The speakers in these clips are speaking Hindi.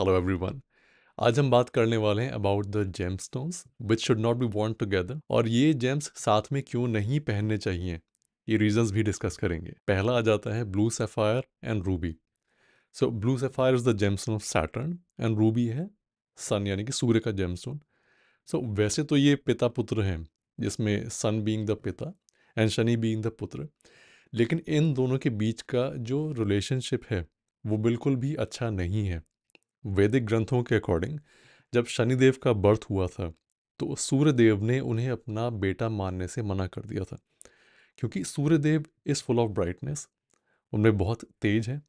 हेलो एवरीवन आज हम बात करने वाले हैं about the gem stones which should not be वॉन्ट टुगेदर और ये जेम्स साथ में क्यों नहीं पहनने चाहिए ये रीजंस भी डिस्कस करेंगे पहला आ जाता है blue sapphire and ruby so blue sapphire is the gem stone of Saturn and ruby है सन यानी कि सूर्य का जेम स्टोन सो वैसे तो ये पिता पुत्र हैं जिसमें सन बींग द पिता एंड शनि बींग द पुत्र लेकिन इन दोनों के बीच का जो रिलेशनशिप है वो बिल्कुल भी अच्छा नहीं है वैदिक ग्रंथों के अकॉर्डिंग जब शनिदेव का बर्थ हुआ था तो सूर्यदेव ने उन्हें अपना बेटा मानने से मना कर दिया था क्योंकि Suryadev is full of brightness उनमें बहुत तेज है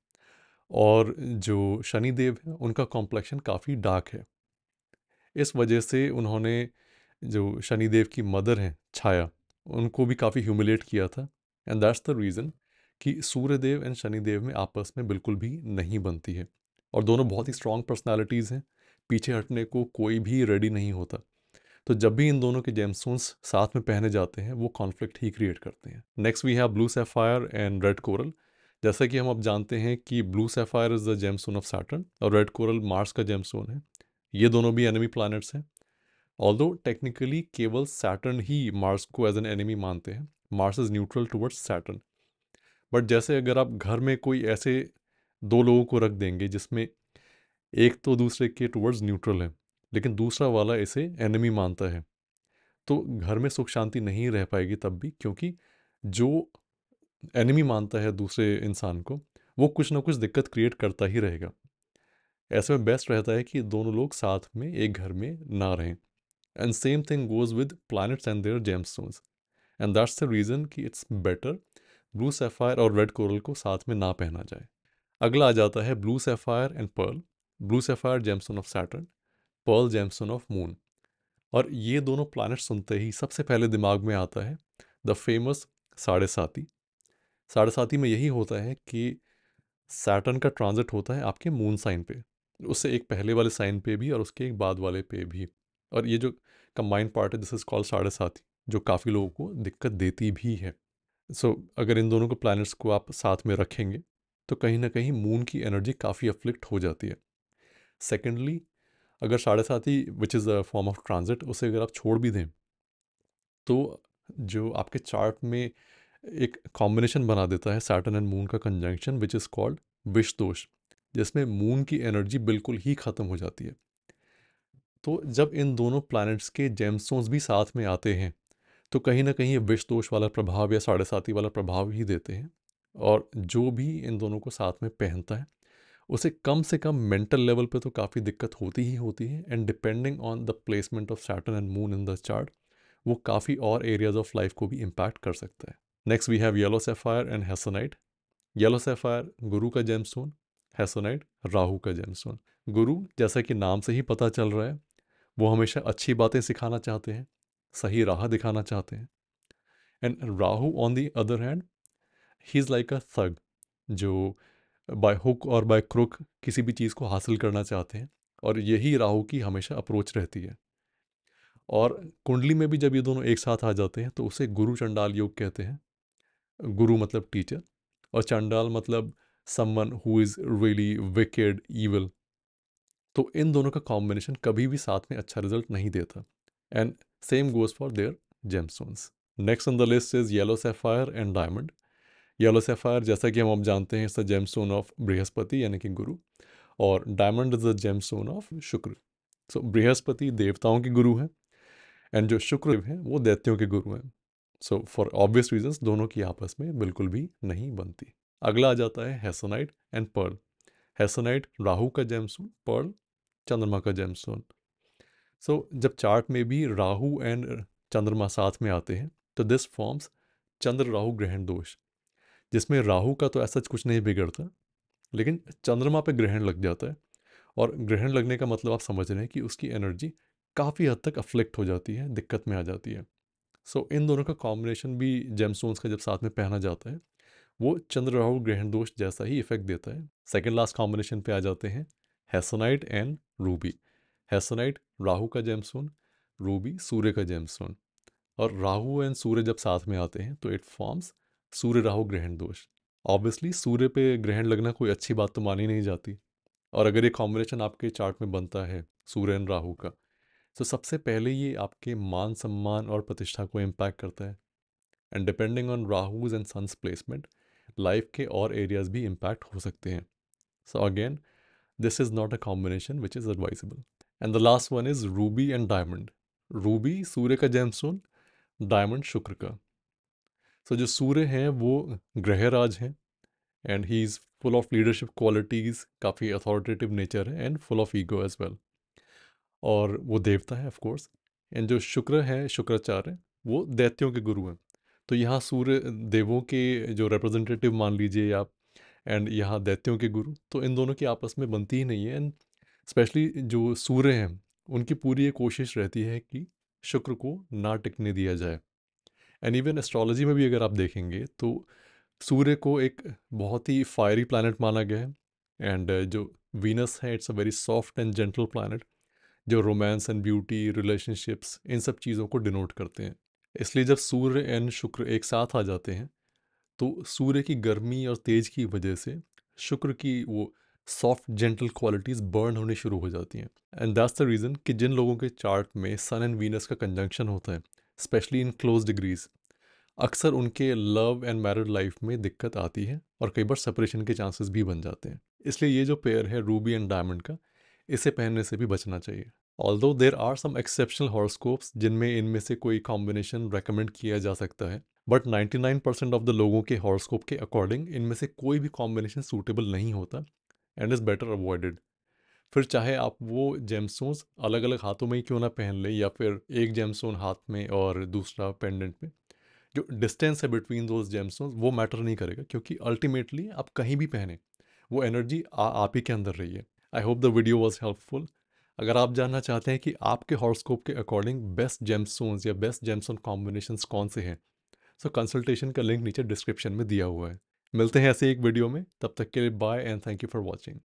और जो शनिदेव है उनका कॉम्प्लेक्शन काफ़ी डार्क है इस वजह से उन्होंने जो शनिदेव की मदर हैं छाया उनको भी काफ़ी ह्यूमिलेट किया था एंड दैट्स द रीज़न कि सूर्यदेव एंड शनिदेव में आपस में बिल्कुल भी नहीं बनती है और दोनों बहुत ही स्ट्रॉन्ग पर्सनैलिटीज़ हैं पीछे हटने को कोई भी रेडी नहीं होता तो जब भी इन दोनों के जेमसोन्स साथ में पहने जाते हैं वो कॉन्फ्लिक्ट ही क्रिएट करते हैं next we have blue sapphire and red coral जैसा कि हम अब जानते हैं कि blue sapphire is the gemstone of Saturn और रेड कोरल मार्स का जेमसोन है ये दोनों भी एनिमी प्लानट्स हैं दो टेक्निकली केवल सैटर्न ही मार्स को एज एन एनिमी मानते हैं Mars is neutral towards Saturn but जैसे अगर आप घर में कोई ऐसे दो लोगों को रख देंगे जिसमें एक तो दूसरे के टूवर्ड्स न्यूट्रल है लेकिन दूसरा वाला इसे एनिमी मानता है तो घर में सुख शांति नहीं रह पाएगी तब भी क्योंकि जो एनिमी मानता है दूसरे इंसान को वो कुछ ना कुछ दिक्कत क्रिएट करता ही रहेगा ऐसे में बेस्ट रहता है कि दोनों लोग साथ में एक घर में ना रहें and same thing goes with planets and their gem stones and that's the reason कि इट्स बेटर ब्लू सेफायर और रेड कोरल को साथ में ना पहना जाए अगला आ जाता है blue sapphire and pearl blue sapphire gemstone of Saturn pearl gemstone of moon और ये दोनों प्लानट सुनते ही सबसे पहले दिमाग में आता है द फेमस साढ़े साथी साढ़े साथी में यही होता है कि सैटर्न का ट्रांजिट होता है आपके मून साइन पे उससे एक पहले वाले साइन पे भी और उसके एक बाद वाले पे भी और ये जो कंबाइंड पार्ट है this is called Sade Sati जो काफ़ी लोगों को दिक्कत देती भी है सो so, अगर इन दोनों को प्लानट्स को आप साथ में रखेंगे तो कहीं ना कहीं मून की एनर्जी काफ़ी अफ्लिक्ट हो जाती है सेकेंडली अगर साढ़े ही which is a form of transit उसे अगर आप छोड़ भी दें तो जो आपके चार्ट में एक कॉम्बिनेशन बना देता है सैटर्न एंड मून का conjunction which is called Vish Dosh जिसमें मून की एनर्जी बिल्कुल ही ख़त्म हो जाती है तो जब इन दोनों प्लैनेट्स के जेमस्टोन्स भी साथ में आते हैं तो कहीं ना कहीं ये विष दोष वाला प्रभाव या साढ़े साथी वाला प्रभाव ही देते हैं और जो भी इन दोनों को साथ में पहनता है उसे कम से कम मेंटल लेवल पे तो काफ़ी दिक्कत होती ही होती है and depending on the placement of Saturn and moon in the chart वो काफ़ी और एरियाज ऑफ लाइफ को भी इम्पैक्ट कर सकता है next we have yellow sapphire and hessonite yellow sapphire Guru का जैम स्टोन हेसोनाइट राहु का जैम सोन गुरु जैसा कि नाम से ही पता चल रहा है वो हमेशा अच्छी बातें सिखाना चाहते हैं सही राह दिखाना चाहते हैं and Rahu on the other hand he is like a thug जो बाय हुक और बाय क्रुक किसी भी चीज़ को हासिल करना चाहते हैं और यही राहु की हमेशा अप्रोच रहती है और कुंडली में भी जब ये दोनों एक साथ आ जाते हैं तो उसे गुरु चंडाल योग कहते हैं गुरु मतलब टीचर और चंडाल मतलब someone who is really wicked evil तो इन दोनों का कॉम्बिनेशन कभी भी साथ में अच्छा रिजल्ट नहीं देता and same goes for their gemstones next on the list is yellow sapphire and diamond yellow sapphire जैसा कि हम अब जानते हैं is the gem stone of Brihaspati यानी कि गुरु और diamond is the gem stone of Shukra so Brihaspati देवताओं के गुरु हैं एंड जो शुक्र हैं वो दैत्यों के गुरु हैं सो फॉर ऑब्वियस रीजन्स दोनों की आपस में बिल्कुल भी नहीं बनती अगला आ जाता है hessonite and pearl hessonite Rahu का जेमस्टोन पर्ल चंद्रमा का सोन सो जब चार्ट में भी राहु एंड चंद्रमा साथ में आते हैं तो दिस फॉर्म्स चंद्र राहु ग्रहण दोष जिसमें राहु का तो ऐसा कुछ नहीं बिगड़ता लेकिन चंद्रमा पे ग्रहण लग जाता है और ग्रहण लगने का मतलब आप समझ रहे हैं कि उसकी एनर्जी काफ़ी हद तक अफ्लेक्ट हो जाती है दिक्कत में आ जाती है सो so, इन दोनों का कॉम्बिनेशन भी जेम का जब साथ में पहना जाता है वो चंद्र राहु ग्रहण दोष जैसा ही इफेक्ट देता है सेकेंड लास्ट कॉम्बिनेशन पे आ जाते हैं hessonite and ruby hessonite Rahu का जेमसोन रूबी सूर्य का जेमसोन और राहु एंड सूर्य जब साथ में आते हैं तो इट फॉर्म्स सूर्य राहु ग्रहण दोष ऑब्वियसली सूर्य पे ग्रहण लगना कोई अच्छी बात तो मानी नहीं जाती और अगर ये कॉम्बिनेशन आपके चार्ट में बनता है सूर्य एंड राहु का तो सबसे पहले ये आपके मान सम्मान और प्रतिष्ठा को इम्पैक्ट करता है and depending on Rahu's and sun's placement life के और एरियाज भी इम्पैक्ट हो सकते हैं so again this is not a combination which is advisable and the last one is ruby and diamond ruby Surya का जेम डायमंड शुक्र का सो जो सूर्य हैं वो ग्रहराज हैं and he is full of leadership qualities काफ़ी अथॉरिटेटिव नेचर है and full of ego as well और वो देवता है ऑफकोर्स एंड जो शुक्र है शुक्राचार्य वो दैत्यों के गुरु हैं तो यहाँ सूर्य देवों के जो रिप्रेजेंटेटिव मान लीजिए आप एंड यहाँ दैत्यों के गुरु तो इन दोनों की आपस में बनती ही नहीं है एंड स्पेशली जो सूर्य हैं उनकी पूरी ये कोशिश रहती है कि शुक्र को ना टिकने दिया जाए एंड इवन एस्ट्रोलॉजी में भी अगर आप देखेंगे तो सूर्य को एक बहुत ही फायरी प्लानट माना गया है एंड uh, जो वीनस है it's a very soft and gentle planet जो रोमांस एंड ब्यूटी रिलेशनशिप्स इन सब चीज़ों को डिनोट करते हैं इसलिए जब सूर्य एंड शुक्र एक साथ आ जाते हैं तो सूर्य की गर्मी और तेज की वजह से शुक्र की वो सॉफ्ट जेंटल क्वालिटीज़ बर्न होनी शुरू हो जाती हैं एंड दैट्स द रीज़न कि जिन लोगों के चार्ट में सन एंड वीनस का कंजंक्शन होता है स्पेशली इन क्लोज डिग्रीज अक्सर उनके लव एंड मैरिड लाइफ में दिक्कत आती है और कई बार सेपरेशन के चांसेस भी बन जाते हैं इसलिए ये जो पेयर है रूबी एंड डायमंड का इसे पहनने से भी बचना चाहिए although there are some exceptional horoscopes जिनमें इनमें से कोई कॉम्बिनेशन रेकमेंड किया जा सकता है बट 99% ऑफ द लोगों के हॉरोस्कोप के अकॉर्डिंग इनमें से कोई भी कॉम्बिनेशन सूटेबल नहीं होता एंड इज़ बेटर अवॉइडेड फिर चाहे आप वो जेमस्टोन्स अलग अलग हाथों में ही क्यों ना पहन लें या फिर एक जेमसोन हाथ में और दूसरा पेंडेंट में जो डिस्टेंस है बिटवीन दो जेमसोन्स वो मैटर नहीं करेगा क्योंकि अल्टीमेटली आप कहीं भी पहने वो एनर्जी आप ही के अंदर रही है I hope the video was helpful अगर आप जानना चाहते हैं कि आपके हॉर्स्कोप के अकॉर्डिंग बेस्ट जेमसोन्स या बेस्ट जेमस्टोन कॉम्बिनेशन कौन से हैं सो तो कंसल्टेशन का लिंक नीचे डिस्क्रिप्शन में दिया हुआ है मिलते हैं ऐसे एक वीडियो में तब तक के लिए bye and thank you for watching